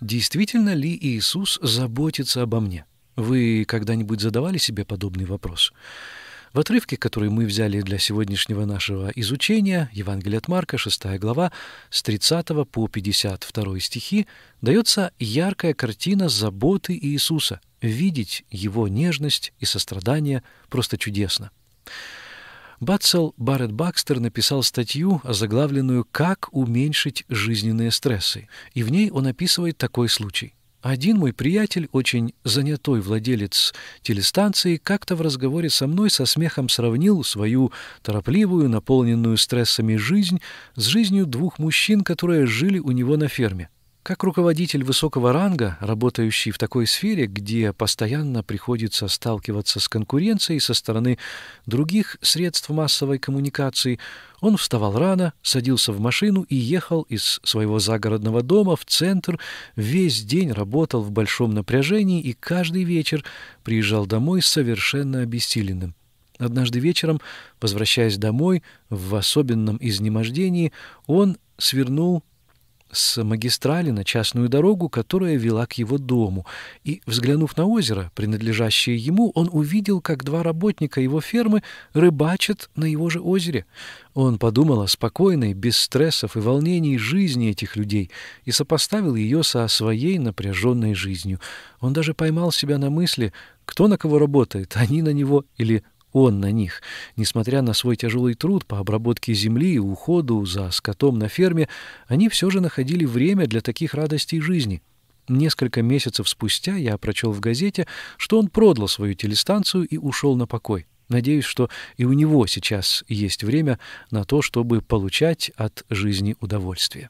действительно ли Иисус заботится обо мне? Вы когда-нибудь задавали себе подобный вопрос? В отрывке, который мы взяли для сегодняшнего нашего изучения, Евангелие от Марка, 6 глава, с 30 по 52 стихи, дается яркая картина заботы Иисуса. Видеть его нежность и сострадание просто чудесно. Батсел Барретт Бакстер написал статью, озаглавленную «Как уменьшить жизненные стрессы», и в ней он описывает такой случай. Один мой приятель, очень занятой владелец телестанции, как-то в разговоре со мной со смехом сравнил свою торопливую, наполненную стрессами жизнь с жизнью двух мужчин, которые жили у него на ферме. Как руководитель высокого ранга, работающий в такой сфере, где постоянно приходится сталкиваться с конкуренцией со стороны других средств массовой коммуникации, он вставал рано, садился в машину и ехал из своего загородного дома в центр, весь день работал в большом напряжении и каждый вечер приезжал домой совершенно обессиленным. Однажды вечером, возвращаясь домой, в особенном изнемождении, он свернул с магистрали на частную дорогу, которая вела к его дому, и, взглянув на озеро, принадлежащее ему, он увидел, как два работника его фермы рыбачат на его же озере. Он подумал о спокойной, без стрессов и волнений жизни этих людей и сопоставил ее со своей напряженной жизнью. Он даже поймал себя на мысли, кто на кого работает, они на него или он на них. Несмотря на свой тяжелый труд по обработке земли и уходу за скотом на ферме, они все же находили время для таких радостей жизни. Несколько месяцев спустя я прочел в газете, что он продал свою телестанцию и ушел на покой. Надеюсь, что и у него сейчас есть время на то, чтобы получать от жизни удовольствие.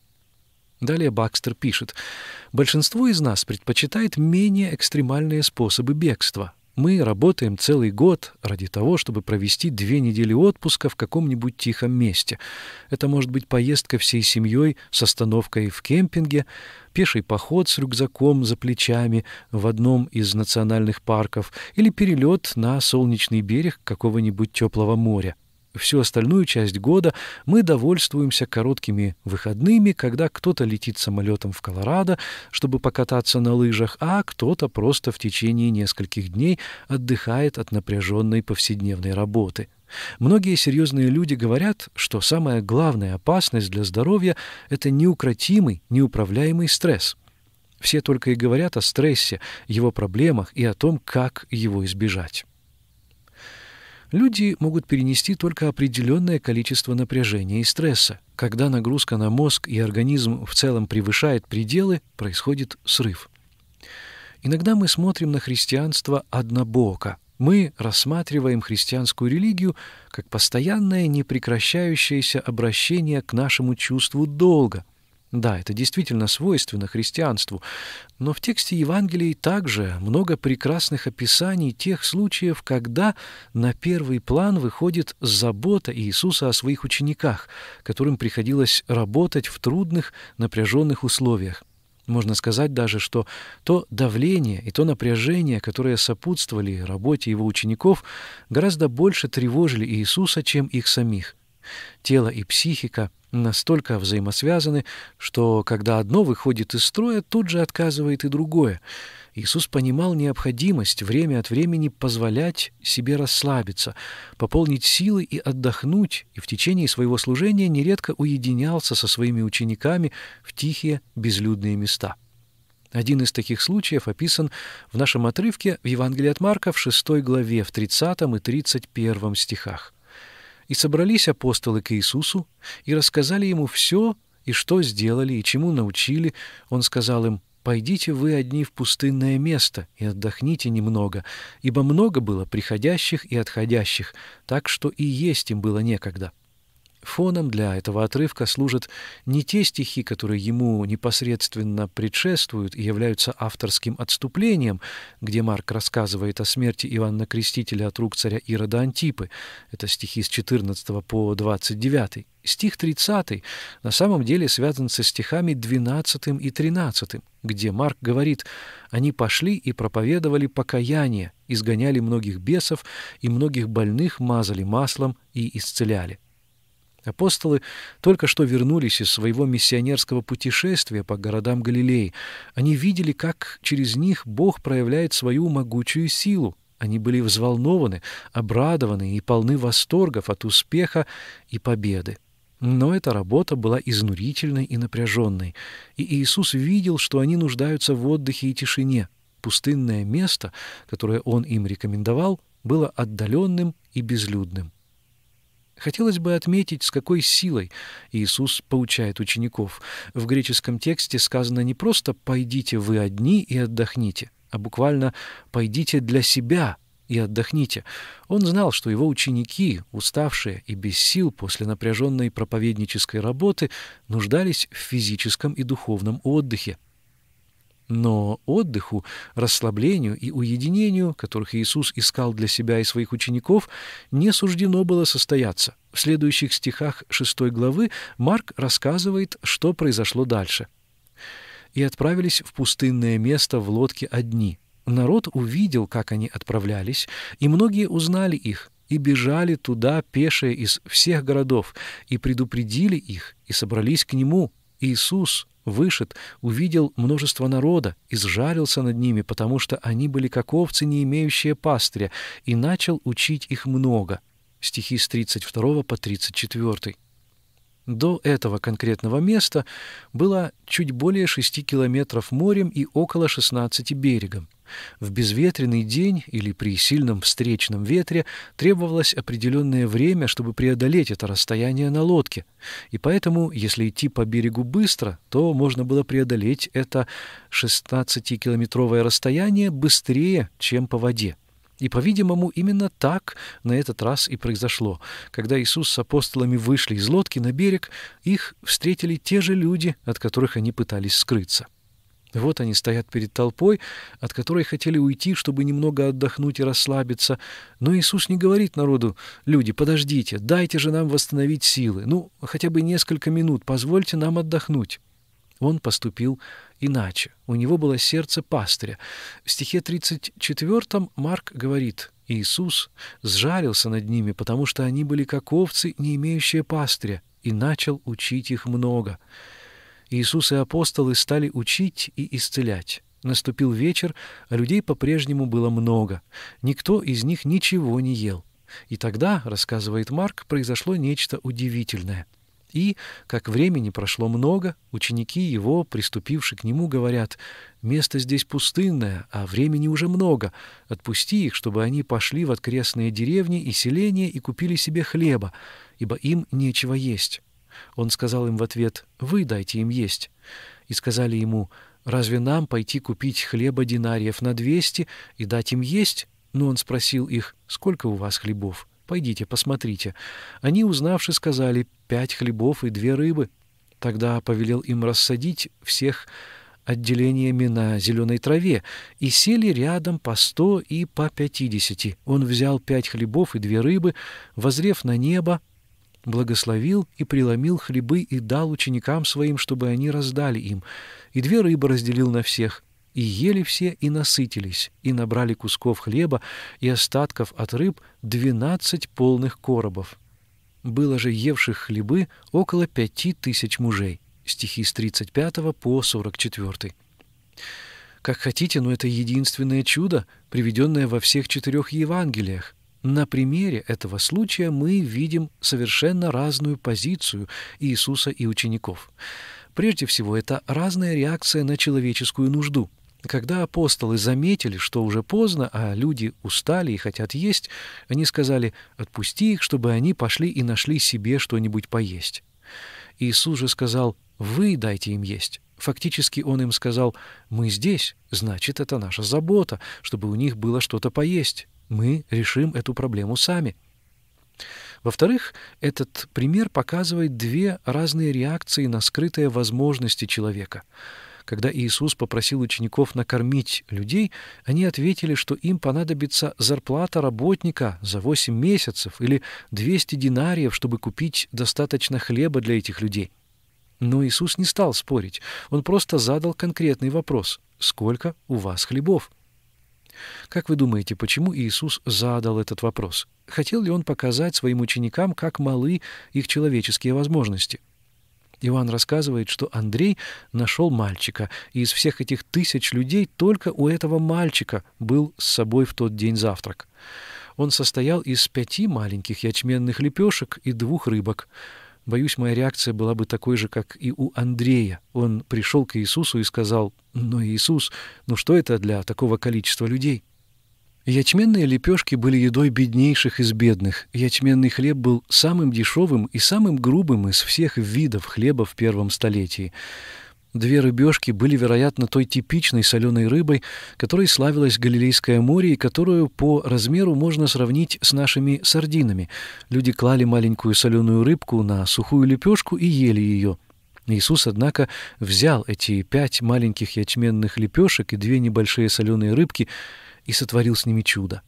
Далее Бакстер пишет, «Большинство из нас предпочитает менее экстремальные способы бегства, мы работаем целый год ради того, чтобы провести две недели отпуска в каком-нибудь тихом месте. Это может быть поездка всей семьей с остановкой в кемпинге, пеший поход с рюкзаком за плечами в одном из национальных парков или перелет на солнечный берег какого-нибудь теплого моря. Всю остальную часть года мы довольствуемся короткими выходными, когда кто-то летит самолетом в Колорадо, чтобы покататься на лыжах, а кто-то просто в течение нескольких дней отдыхает от напряженной повседневной работы. Многие серьезные люди говорят, что самая главная опасность для здоровья – это неукротимый, неуправляемый стресс. Все только и говорят о стрессе, его проблемах и о том, как его избежать люди могут перенести только определенное количество напряжения и стресса. Когда нагрузка на мозг и организм в целом превышает пределы, происходит срыв. Иногда мы смотрим на христианство однобоко. Мы рассматриваем христианскую религию как постоянное непрекращающееся обращение к нашему чувству долга – да, это действительно свойственно христианству, но в тексте Евангелий также много прекрасных описаний тех случаев, когда на первый план выходит забота Иисуса о своих учениках, которым приходилось работать в трудных, напряженных условиях. Можно сказать даже, что то давление и то напряжение, которые сопутствовали работе его учеников, гораздо больше тревожили Иисуса, чем их самих. Тело и психика настолько взаимосвязаны, что когда одно выходит из строя, тут же отказывает и другое. Иисус понимал необходимость время от времени позволять себе расслабиться, пополнить силы и отдохнуть, и в течение своего служения нередко уединялся со своими учениками в тихие безлюдные места. Один из таких случаев описан в нашем отрывке в Евангелии от Марка в 6 главе, в 30 и 31 стихах. И собрались апостолы к Иисусу и рассказали ему все, и что сделали, и чему научили. Он сказал им, «Пойдите вы одни в пустынное место и отдохните немного, ибо много было приходящих и отходящих, так что и есть им было некогда». Фоном для этого отрывка служат не те стихи, которые ему непосредственно предшествуют и являются авторским отступлением, где Марк рассказывает о смерти Иоанна Крестителя от рук царя Ирода Антипы. Это стихи с 14 по 29. Стих 30 на самом деле связан со стихами 12 и 13, где Марк говорит «Они пошли и проповедовали покаяние, изгоняли многих бесов и многих больных мазали маслом и исцеляли». Апостолы только что вернулись из своего миссионерского путешествия по городам Галилеи. Они видели, как через них Бог проявляет свою могучую силу. Они были взволнованы, обрадованы и полны восторгов от успеха и победы. Но эта работа была изнурительной и напряженной, и Иисус видел, что они нуждаются в отдыхе и тишине. Пустынное место, которое Он им рекомендовал, было отдаленным и безлюдным. Хотелось бы отметить, с какой силой Иисус поучает учеников. В греческом тексте сказано не просто «пойдите вы одни и отдохните», а буквально «пойдите для себя и отдохните». Он знал, что его ученики, уставшие и без сил после напряженной проповеднической работы, нуждались в физическом и духовном отдыхе. Но отдыху, расслаблению и уединению, которых Иисус искал для себя и своих учеников, не суждено было состояться. В следующих стихах 6 главы Марк рассказывает, что произошло дальше. «И отправились в пустынное место в лодке одни. Народ увидел, как они отправлялись, и многие узнали их, и бежали туда пешие из всех городов, и предупредили их, и собрались к нему. Иисус, вышед, увидел множество народа, и сжарился над ними, потому что они были как овцы, не имеющие пастыря, и начал учить их много». Стихи с 32 по 34. До этого конкретного места было чуть более 6 километров морем и около 16 берегом. В безветренный день или при сильном встречном ветре требовалось определенное время, чтобы преодолеть это расстояние на лодке. И поэтому, если идти по берегу быстро, то можно было преодолеть это 16-километровое расстояние быстрее, чем по воде. И, по-видимому, именно так на этот раз и произошло. Когда Иисус с апостолами вышли из лодки на берег, их встретили те же люди, от которых они пытались скрыться. Вот они стоят перед толпой, от которой хотели уйти, чтобы немного отдохнуть и расслабиться. Но Иисус не говорит народу, «Люди, подождите, дайте же нам восстановить силы. Ну, хотя бы несколько минут, позвольте нам отдохнуть». Он поступил иначе. У него было сердце пастыря. В стихе 34 Марк говорит, «Иисус сжарился над ними, потому что они были как овцы, не имеющие пастыря, и начал учить их много». Иисус и апостолы стали учить и исцелять. Наступил вечер, а людей по-прежнему было много. Никто из них ничего не ел. И тогда, рассказывает Марк, произошло нечто удивительное. И, как времени прошло много, ученики его, приступившие к нему, говорят, «Место здесь пустынное, а времени уже много. Отпусти их, чтобы они пошли в открестные деревни и селения и купили себе хлеба, ибо им нечего есть». Он сказал им в ответ, «Вы дайте им есть». И сказали ему, «Разве нам пойти купить хлеба динариев на двести и дать им есть?» Но он спросил их, «Сколько у вас хлебов? Пойдите, посмотрите». Они, узнавши, сказали, «Пять хлебов и две рыбы». Тогда повелел им рассадить всех отделениями на зеленой траве, и сели рядом по сто и по пятидесяти. Он взял пять хлебов и две рыбы, возрев на небо, благословил и преломил хлебы и дал ученикам своим, чтобы они раздали им, и две рыбы разделил на всех, и ели все, и насытились, и набрали кусков хлеба и остатков от рыб двенадцать полных коробов. Было же евших хлебы около пяти тысяч мужей. Стихи с 35 по 44. Как хотите, но это единственное чудо, приведенное во всех четырех Евангелиях. На примере этого случая мы видим совершенно разную позицию Иисуса и учеников. Прежде всего, это разная реакция на человеческую нужду. Когда апостолы заметили, что уже поздно, а люди устали и хотят есть, они сказали «отпусти их, чтобы они пошли и нашли себе что-нибудь поесть». Иисус же сказал «вы дайте им есть». Фактически он им сказал «мы здесь, значит, это наша забота, чтобы у них было что-то поесть» мы решим эту проблему сами. Во-вторых, этот пример показывает две разные реакции на скрытые возможности человека. Когда Иисус попросил учеников накормить людей, они ответили, что им понадобится зарплата работника за 8 месяцев или 200 динариев, чтобы купить достаточно хлеба для этих людей. Но Иисус не стал спорить, он просто задал конкретный вопрос «Сколько у вас хлебов?» Как вы думаете, почему Иисус задал этот вопрос? Хотел ли он показать своим ученикам, как малы их человеческие возможности? Иван рассказывает, что Андрей нашел мальчика, и из всех этих тысяч людей только у этого мальчика был с собой в тот день завтрак. Он состоял из пяти маленьких ячменных лепешек и двух рыбок. Боюсь, моя реакция была бы такой же, как и у Андрея. Он пришел к Иисусу и сказал, «Но Иисус, ну что это для такого количества людей?» Ячменные лепешки были едой беднейших из бедных. Ячменный хлеб был самым дешевым и самым грубым из всех видов хлеба в первом столетии. Две рыбешки были, вероятно, той типичной соленой рыбой, которой славилось Галилейское море и которую по размеру можно сравнить с нашими сардинами. Люди клали маленькую соленую рыбку на сухую лепешку и ели ее. Иисус, однако, взял эти пять маленьких ячменных лепешек и две небольшие соленые рыбки и сотворил с ними чудо.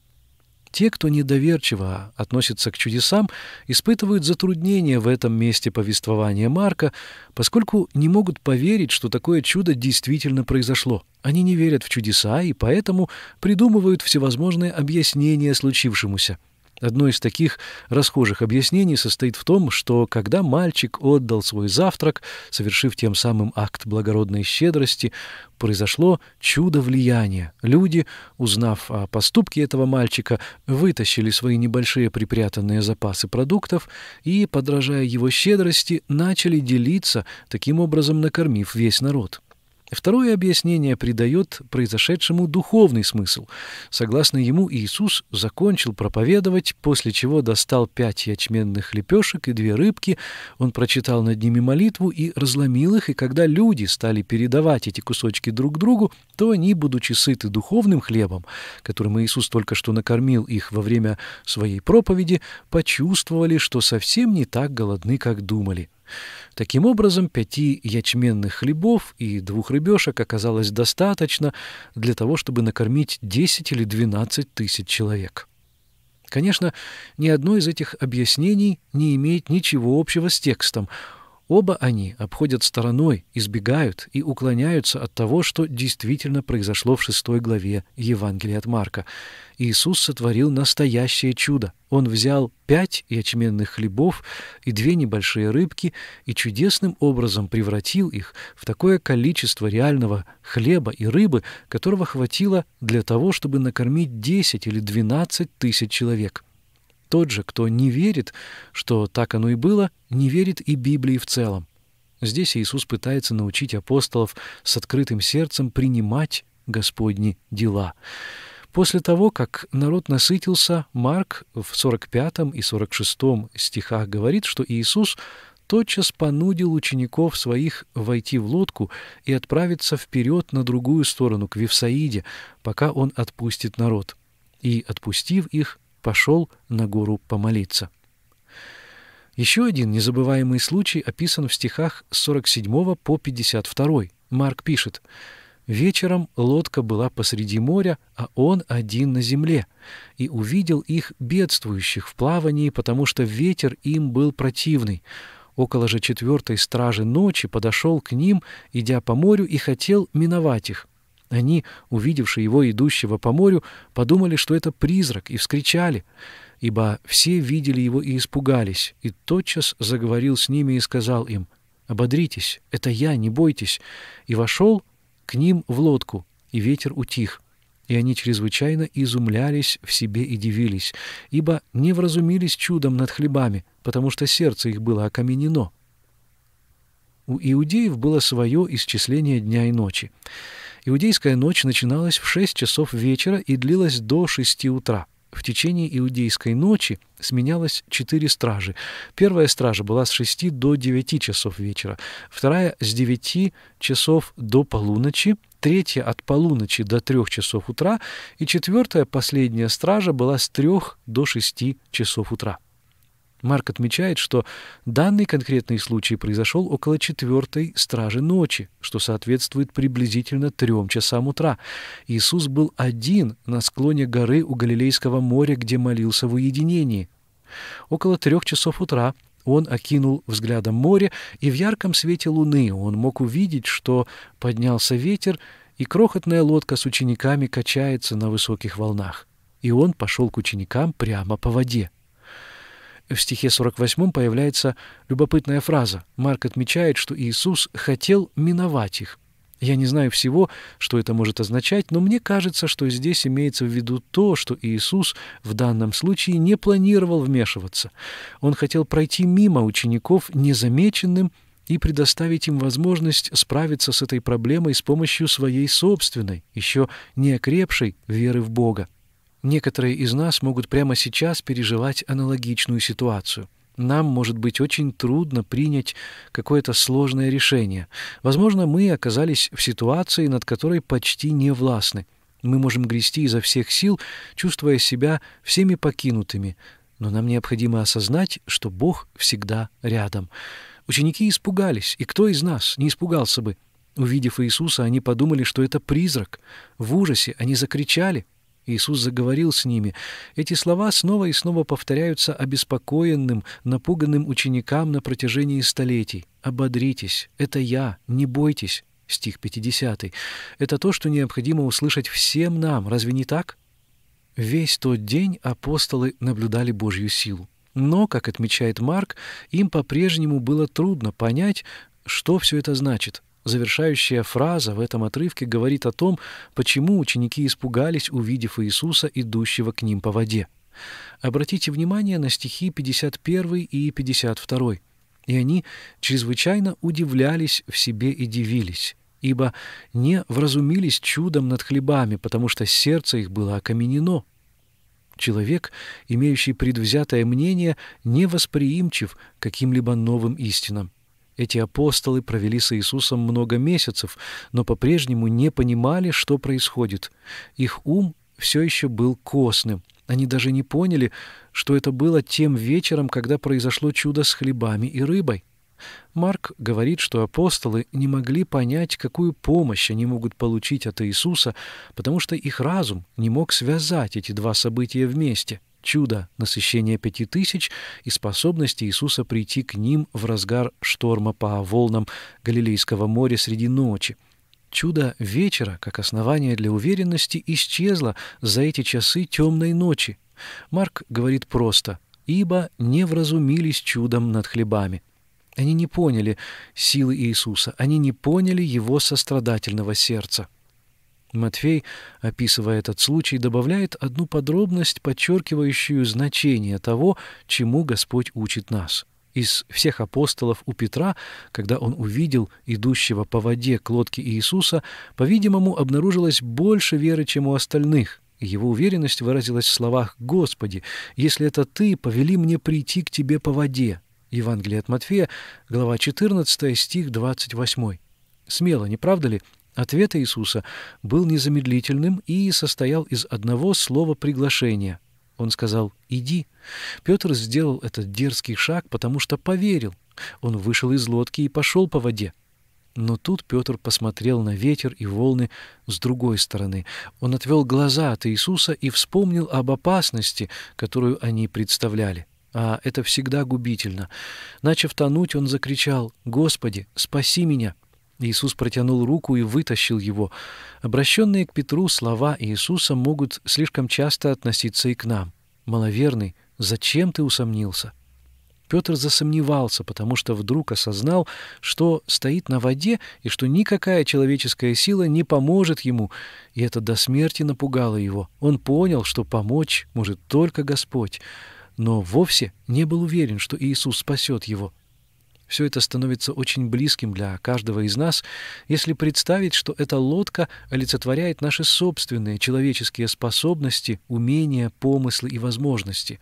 Те, кто недоверчиво относится к чудесам, испытывают затруднения в этом месте повествования Марка, поскольку не могут поверить, что такое чудо действительно произошло. Они не верят в чудеса и поэтому придумывают всевозможные объяснения случившемуся. Одно из таких расхожих объяснений состоит в том, что когда мальчик отдал свой завтрак, совершив тем самым акт благородной щедрости, произошло чудо влияния. Люди, узнав о поступке этого мальчика, вытащили свои небольшие припрятанные запасы продуктов и, подражая его щедрости, начали делиться, таким образом накормив весь народ. Второе объяснение придает произошедшему духовный смысл. Согласно ему, Иисус закончил проповедовать, после чего достал пять ячменных лепешек и две рыбки, он прочитал над ними молитву и разломил их, и когда люди стали передавать эти кусочки друг другу, то они, будучи сыты духовным хлебом, которым Иисус только что накормил их во время своей проповеди, почувствовали, что совсем не так голодны, как думали. Таким образом, пяти ячменных хлебов и двух рыбешек оказалось достаточно для того, чтобы накормить 10 или 12 тысяч человек. Конечно, ни одно из этих объяснений не имеет ничего общего с текстом — Оба они обходят стороной, избегают и уклоняются от того, что действительно произошло в шестой главе Евангелия от Марка. Иисус сотворил настоящее чудо. Он взял пять ячменных хлебов и две небольшие рыбки и чудесным образом превратил их в такое количество реального хлеба и рыбы, которого хватило для того, чтобы накормить 10 или 12 тысяч человек. Тот же, кто не верит, что так оно и было, не верит и Библии в целом. Здесь Иисус пытается научить апостолов с открытым сердцем принимать Господни дела. После того, как народ насытился, Марк в 45 и 46 стихах говорит, что Иисус тотчас понудил учеников своих войти в лодку и отправиться вперед на другую сторону, к Вифсаиде, пока он отпустит народ. И, отпустив их, пошел на гору помолиться. Еще один незабываемый случай описан в стихах с 47 по 52. Марк пишет «Вечером лодка была посреди моря, а он один на земле, и увидел их бедствующих в плавании, потому что ветер им был противный. Около же четвертой стражи ночи подошел к ним, идя по морю, и хотел миновать их. Они, увидевши его идущего по морю, подумали, что это призрак, и вскричали, ибо все видели его и испугались, и тотчас заговорил с ними и сказал им, «Ободритесь, это я, не бойтесь», и вошел к ним в лодку, и ветер утих. И они чрезвычайно изумлялись в себе и дивились, ибо не вразумились чудом над хлебами, потому что сердце их было окаменено. У иудеев было свое исчисление дня и ночи. Иудейская ночь начиналась в 6 часов вечера и длилась до 6 утра. В течение иудейской ночи сменялось четыре стражи. Первая стража была с 6 до 9 часов вечера, вторая — с 9 часов до полуночи, третья — от полуночи до 3 часов утра и четвертая, последняя стража, была с 3 до 6 часов утра. Марк отмечает, что данный конкретный случай произошел около четвертой стражи ночи, что соответствует приблизительно трем часам утра. Иисус был один на склоне горы у Галилейского моря, где молился в уединении. Около трех часов утра он окинул взглядом море, и в ярком свете луны он мог увидеть, что поднялся ветер, и крохотная лодка с учениками качается на высоких волнах. И он пошел к ученикам прямо по воде. В стихе 48 появляется любопытная фраза. Марк отмечает, что Иисус хотел миновать их. Я не знаю всего, что это может означать, но мне кажется, что здесь имеется в виду то, что Иисус в данном случае не планировал вмешиваться. Он хотел пройти мимо учеников незамеченным и предоставить им возможность справиться с этой проблемой с помощью своей собственной, еще не окрепшей веры в Бога. Некоторые из нас могут прямо сейчас переживать аналогичную ситуацию. Нам может быть очень трудно принять какое-то сложное решение. Возможно, мы оказались в ситуации, над которой почти не властны. Мы можем грести изо всех сил, чувствуя себя всеми покинутыми, но нам необходимо осознать, что Бог всегда рядом. Ученики испугались, и кто из нас не испугался бы? Увидев Иисуса, они подумали, что это призрак. В ужасе они закричали — Иисус заговорил с ними. Эти слова снова и снова повторяются обеспокоенным, напуганным ученикам на протяжении столетий. «Ободритесь! Это я! Не бойтесь!» Стих 50. Это то, что необходимо услышать всем нам, разве не так? Весь тот день апостолы наблюдали Божью силу. Но, как отмечает Марк, им по-прежнему было трудно понять, что все это значит – Завершающая фраза в этом отрывке говорит о том, почему ученики испугались, увидев Иисуса, идущего к ним по воде. Обратите внимание на стихи 51 и 52. «И они чрезвычайно удивлялись в себе и дивились, ибо не вразумились чудом над хлебами, потому что сердце их было окаменено». Человек, имеющий предвзятое мнение, не невосприимчив каким-либо новым истинам. Эти апостолы провели с Иисусом много месяцев, но по-прежнему не понимали, что происходит. Их ум все еще был костным. Они даже не поняли, что это было тем вечером, когда произошло чудо с хлебами и рыбой. Марк говорит, что апостолы не могли понять, какую помощь они могут получить от Иисуса, потому что их разум не мог связать эти два события вместе чудо насыщения пяти тысяч и способности Иисуса прийти к ним в разгар шторма по волнам Галилейского моря среди ночи. Чудо вечера, как основание для уверенности, исчезло за эти часы темной ночи. Марк говорит просто «Ибо не вразумились чудом над хлебами». Они не поняли силы Иисуса, они не поняли его сострадательного сердца. Матфей, описывая этот случай, добавляет одну подробность, подчеркивающую значение того, чему Господь учит нас. Из всех апостолов у Петра, когда он увидел идущего по воде к лодке Иисуса, по-видимому, обнаружилось больше веры, чем у остальных. Его уверенность выразилась в словах «Господи, если это Ты, повели мне прийти к Тебе по воде». Евангелие от Матфея, глава 14, стих 28. Смело, не правда ли? Ответ Иисуса был незамедлительным и состоял из одного слова приглашения. Он сказал «иди». Петр сделал этот дерзкий шаг, потому что поверил. Он вышел из лодки и пошел по воде. Но тут Петр посмотрел на ветер и волны с другой стороны. Он отвел глаза от Иисуса и вспомнил об опасности, которую они представляли. А это всегда губительно. Начав тонуть, он закричал «Господи, спаси меня!» Иисус протянул руку и вытащил его. Обращенные к Петру слова Иисуса могут слишком часто относиться и к нам. «Маловерный, зачем ты усомнился?» Петр засомневался, потому что вдруг осознал, что стоит на воде и что никакая человеческая сила не поможет ему, и это до смерти напугало его. Он понял, что помочь может только Господь, но вовсе не был уверен, что Иисус спасет его. Все это становится очень близким для каждого из нас, если представить, что эта лодка олицетворяет наши собственные человеческие способности, умения, помыслы и возможности.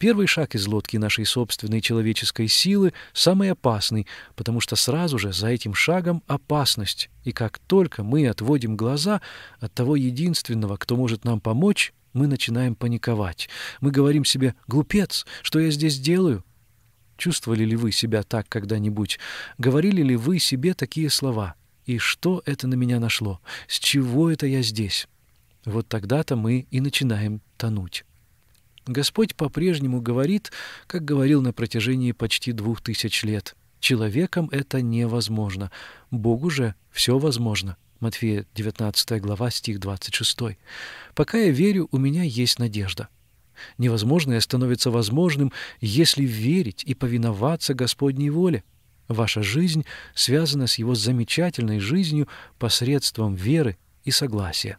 Первый шаг из лодки нашей собственной человеческой силы самый опасный, потому что сразу же за этим шагом опасность, и как только мы отводим глаза от того единственного, кто может нам помочь, мы начинаем паниковать. Мы говорим себе «Глупец, что я здесь делаю? Чувствовали ли вы себя так когда-нибудь? Говорили ли вы себе такие слова? И что это на меня нашло? С чего это я здесь? Вот тогда-то мы и начинаем тонуть. Господь по-прежнему говорит, как говорил на протяжении почти двух тысяч лет. Человеком это невозможно. Богу же все возможно. Матфея 19 глава, стих 26. «Пока я верю, у меня есть надежда. Невозможное становится возможным, если верить и повиноваться Господней воле. Ваша жизнь связана с Его замечательной жизнью посредством веры и согласия.